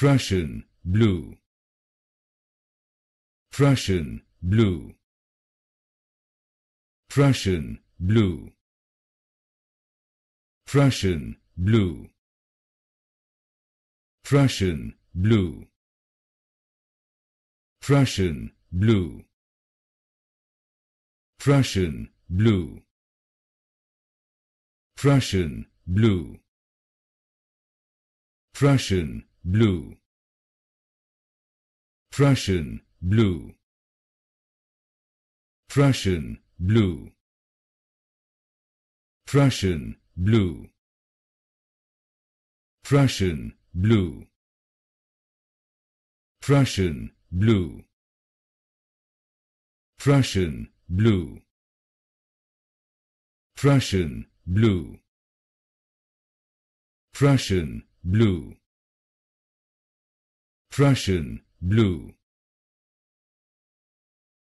Prussian blue Prussian blue Prussian blue Prussian blue Prussian blue Prussian blue Prussian blue Prussian blue Prussian blue Prussian blue Prussian blue Prussian blue Prussian blue Prussian blue Prussian blue Prussian blue Prussian blue Prussian blue.